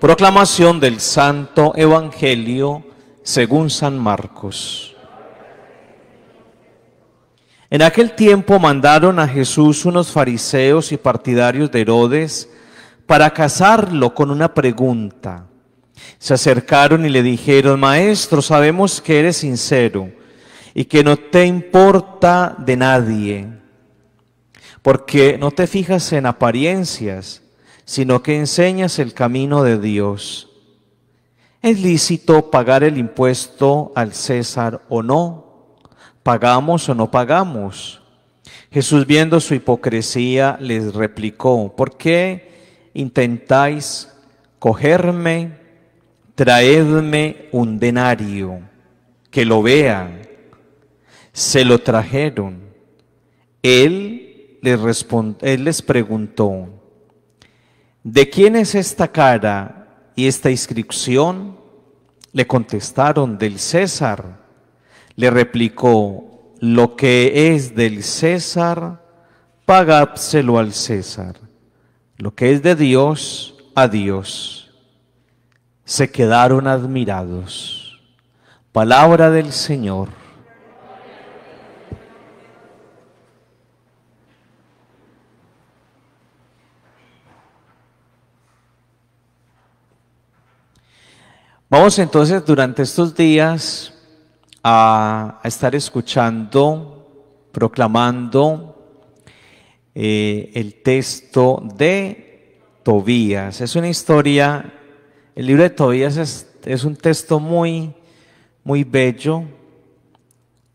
Proclamación del Santo Evangelio según San Marcos. En aquel tiempo mandaron a Jesús unos fariseos y partidarios de Herodes para casarlo con una pregunta. Se acercaron y le dijeron, Maestro, sabemos que eres sincero y que no te importa de nadie, porque no te fijas en apariencias sino que enseñas el camino de Dios. ¿Es lícito pagar el impuesto al César o no? ¿Pagamos o no pagamos? Jesús viendo su hipocresía les replicó, ¿por qué intentáis cogerme, traedme un denario, que lo vean? Se lo trajeron. Él les, él les preguntó, ¿De quién es esta cara y esta inscripción? Le contestaron, del César. Le replicó, lo que es del César, pagápselo al César. Lo que es de Dios, a Dios. Se quedaron admirados. Palabra del Señor. Vamos entonces durante estos días a, estar escuchando, proclamando eh, el texto de Tobías. Es una historia, el libro de Tobías es, un texto muy, muy bello,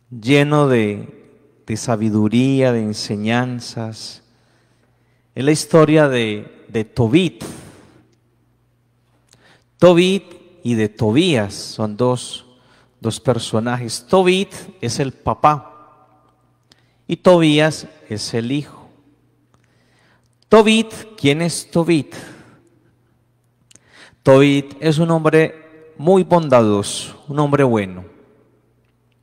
lleno de, sabiduría, de enseñanzas. Es la historia de, de Tobit. Tobit y de Tobías, son dos, personajes. Tobit es el papá y Tobías es el hijo. Tobit, ¿quién es Tobit? Tobit es un hombre muy bondadoso, un hombre bueno.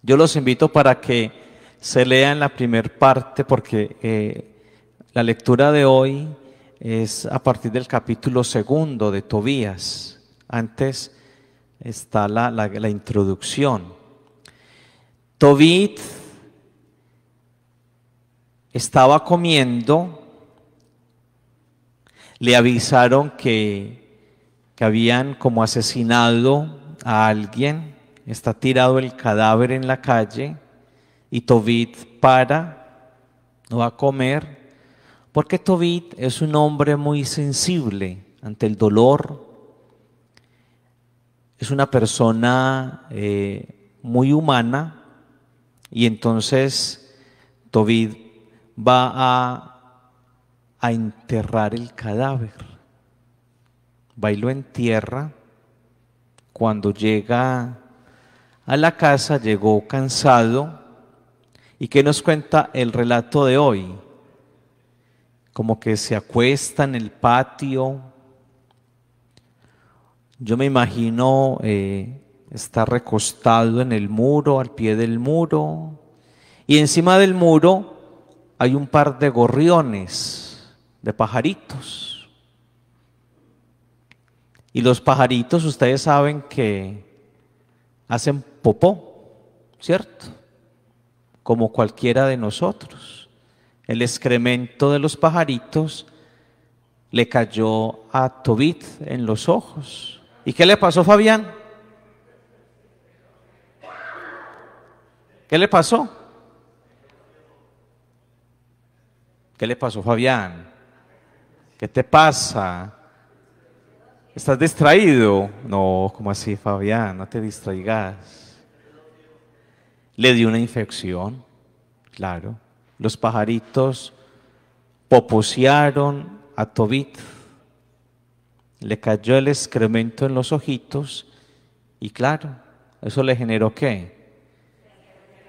Yo los invito para que se lean la primera parte porque eh, la lectura de hoy es a partir del capítulo segundo de Tobías. Antes está la, introducción. Tobit estaba comiendo, le avisaron que, que habían como asesinado a alguien, está tirado el cadáver en la calle y Tobit para, no va a comer, porque Tobit es un hombre muy sensible ante el dolor, es una persona eh, muy humana y entonces Tobit va a, a enterrar el cadáver. Bailó en tierra. Cuando llega a la casa, llegó cansado. ¿Y qué nos cuenta el relato de hoy? Como que se acuesta en el patio, yo me imagino eh, estar recostado en el muro, al pie del muro, y encima del muro hay un par de gorriones, de pajaritos. Y los pajaritos, ustedes saben que hacen popó, ¿cierto? Como cualquiera de nosotros. El excremento de los pajaritos le cayó a Tobit en los ojos. ¿Y qué le pasó, Fabián? ¿Qué le pasó? ¿Qué le pasó, Fabián? ¿Qué te pasa? ¿Estás distraído? No, ¿cómo así, Fabián? No te distraigas. Le dio una infección, claro. Los pajaritos poposearon a Tobit le cayó el excremento en los ojitos y claro, eso le generó qué?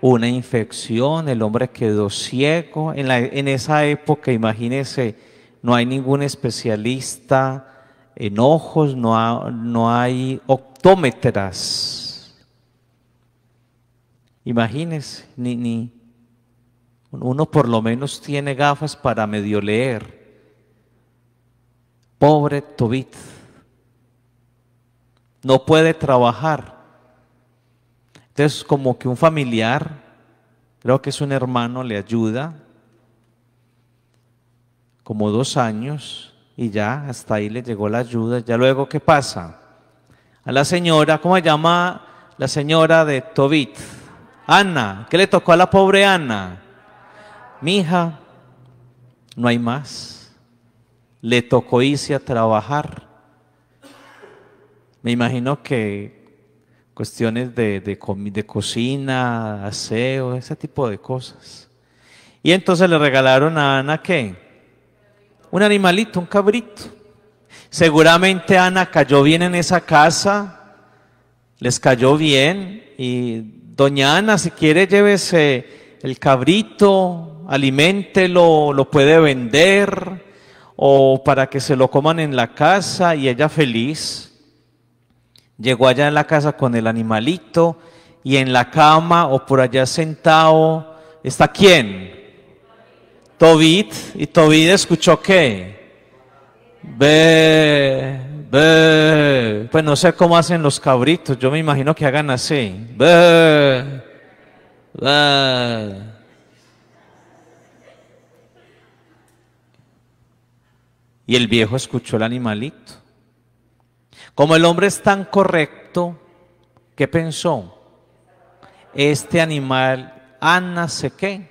Una infección, el hombre quedó ciego. En, en esa época, imagínense, no hay ningún especialista en ojos, no, no hay optómetras. Imagínense, ni, ni uno por lo menos tiene gafas para medio leer. Pobre Tobit. No puede trabajar. Entonces, como que un familiar, creo que es un hermano, le ayuda como dos años y ya hasta ahí le llegó la ayuda. Ya luego, ¿qué pasa? A la señora, ¿cómo se llama la señora de Tobit? Ana, ¿qué le tocó a la pobre Ana? mi hija no hay más le tocó irse a trabajar. Me imagino que cuestiones de, de, de cocina, aseo, ese tipo de cosas. Y entonces le regalaron a Ana qué? Un animalito, un cabrito. Seguramente Ana cayó bien en esa casa, les cayó bien y doña Ana, si quiere llévese el cabrito, aliméntelo, lo puede vender o para que se lo coman en la casa y ella feliz. Llegó allá en la casa con el animalito y en la cama o por allá sentado. ¿Está quién? Tobit. Y Tobit escuchó qué? Ve, ve. Pues no sé cómo hacen los cabritos. Yo me imagino que hagan así. Ve, Y el viejo escuchó el animalito. Como el hombre es tan correcto, ¿qué pensó? Este animal, Ana sé qué,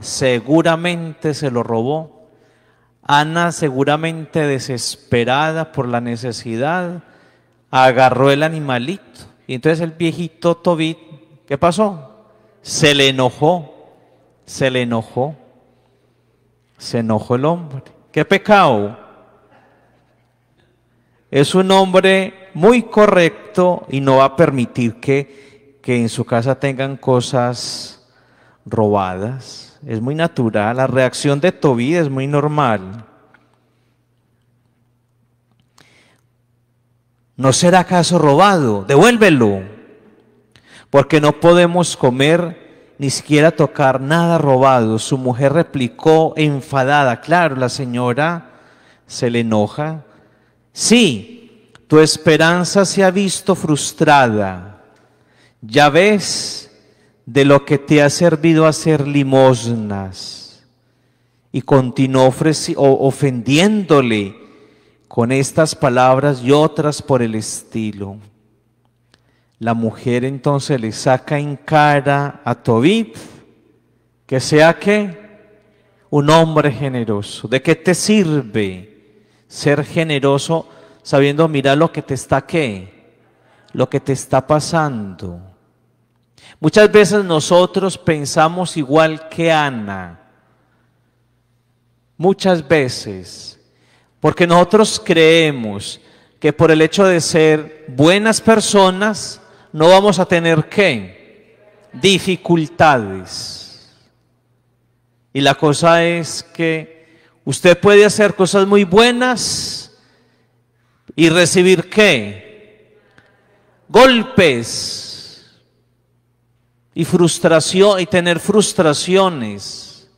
seguramente se lo robó. Ana seguramente desesperada por la necesidad, agarró el animalito. Y entonces el viejito Tobit, ¿qué pasó? Se le enojó, se le enojó, se enojó el hombre. ¿Qué pecado? Es un hombre muy correcto y no va a permitir que, en su casa tengan cosas robadas. Es muy natural. La reacción de Toby es muy normal. ¿No será acaso robado? Devuélvelo. Porque no podemos comer ni siquiera tocar nada robado. Su mujer replicó enfadada, claro, la señora se le enoja. Sí, tu esperanza se ha visto frustrada. Ya ves de lo que te ha servido hacer limosnas. Y continuó ofendiéndole con estas palabras y otras por el estilo. La mujer entonces le saca en cara a Tobit que sea que un hombre generoso. ¿De qué te sirve ser generoso sabiendo mirar lo que te está qué? Lo que te está pasando. Muchas veces nosotros pensamos igual que Ana. Muchas veces. Porque nosotros creemos que por el hecho de ser buenas personas, no vamos a tener qué? Dificultades. Y la cosa es que usted puede hacer cosas muy buenas y recibir qué? Golpes y frustración y tener frustraciones.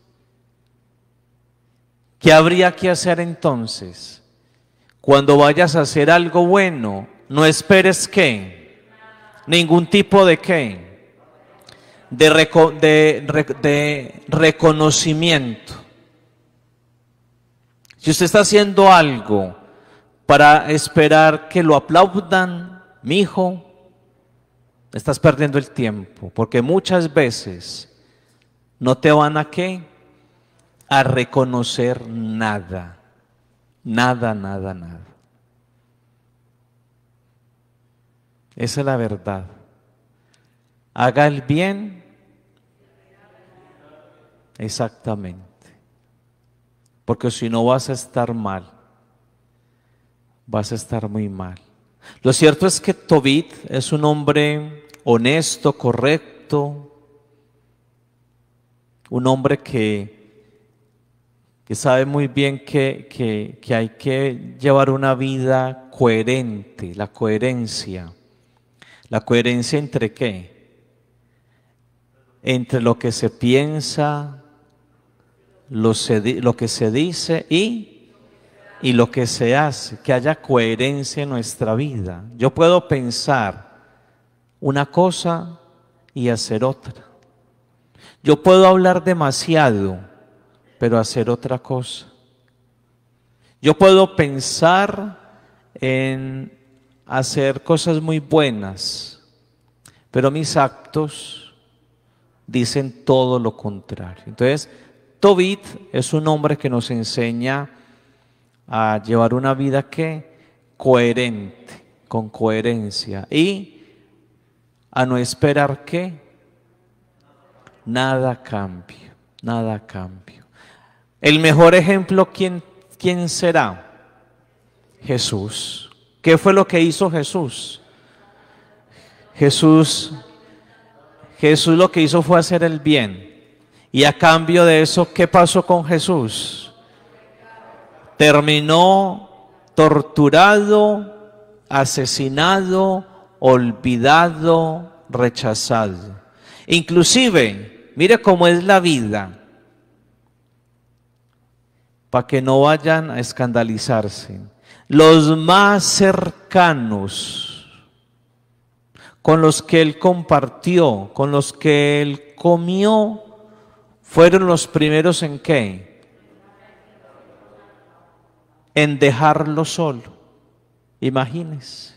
¿Qué habría que hacer entonces? Cuando vayas a hacer algo bueno, no esperes que ningún tipo de qué? De, de, reconocimiento. Si usted está haciendo algo para esperar que lo aplaudan, mi hijo, estás perdiendo el tiempo, porque muchas veces no te van a qué? A reconocer nada, nada, nada, nada. Esa es la verdad. Haga el bien. Exactamente. Porque si no vas a estar mal. Vas a estar muy mal. Lo cierto es que Tobit es un hombre honesto, correcto, un hombre que, que sabe muy bien que, que hay que llevar una vida coherente, la coherencia. ¿La coherencia entre qué? Entre lo que se piensa, lo, que se dice y lo que se hace. Que haya coherencia en nuestra vida. Yo puedo pensar una cosa y hacer otra. Yo puedo hablar demasiado, pero hacer otra cosa. Yo puedo pensar en hacer cosas muy buenas, pero mis actos dicen todo lo contrario. Entonces, Tobit es un hombre que nos enseña a llevar una vida que coherente, con coherencia y a no esperar que nada cambie, nada cambie. El mejor ejemplo, ¿quién, quién será? Jesús. ¿Qué fue lo que hizo Jesús? Jesús, Jesús lo que hizo fue hacer el bien. Y a cambio de eso, ¿qué pasó con Jesús? Terminó torturado, asesinado, olvidado, rechazado. Inclusive, mire cómo es la vida, para que no vayan a escandalizarse los más cercanos, con los que él compartió, con los que él comió, fueron los primeros en qué? En dejarlo solo. Imagínense.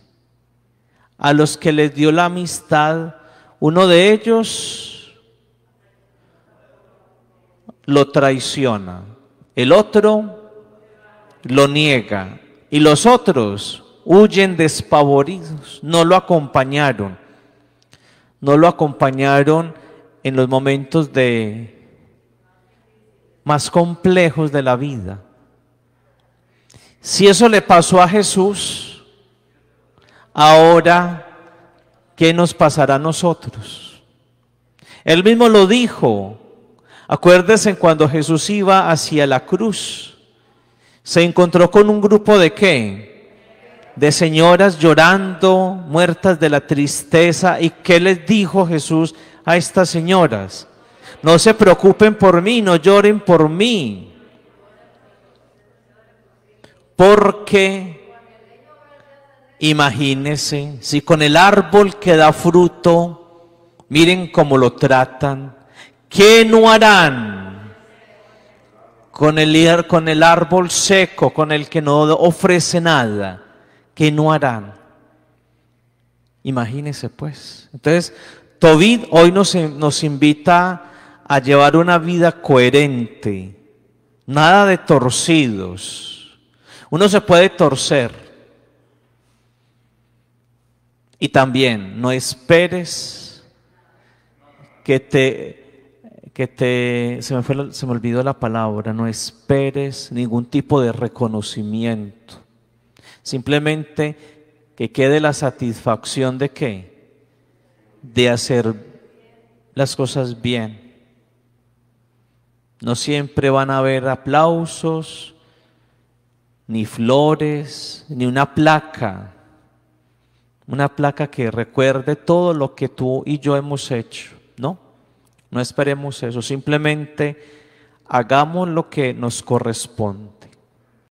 A los que les dio la amistad, uno de ellos lo traiciona, el otro lo niega, y los otros huyen despavoridos, no lo acompañaron, no lo acompañaron en los momentos de más complejos de la vida. Si eso le pasó a Jesús, ahora, ¿qué nos pasará a nosotros? Él mismo lo dijo. Acuérdense cuando Jesús iba hacia la cruz se encontró con un grupo de qué? De señoras llorando, muertas de la tristeza. ¿Y qué les dijo Jesús a estas señoras? No se preocupen por mí, no lloren por mí. Porque, imagínense, si con el árbol que da fruto, miren cómo lo tratan, ¿qué no harán? con el, con el árbol seco, con el que no ofrece nada, que no harán. Imagínese pues. Entonces, Tobit hoy nos invita a llevar una vida coherente, nada de torcidos. Uno se puede torcer. Y también no esperes que te que te, se, me olvidó la palabra, no esperes ningún tipo de reconocimiento. Simplemente que quede la satisfacción de qué? De hacer las cosas bien. No siempre van a haber aplausos, ni flores, ni una placa. Una placa que recuerde todo lo que tú y yo hemos hecho, ¿no? No esperemos eso, simplemente hagamos lo que nos corresponde.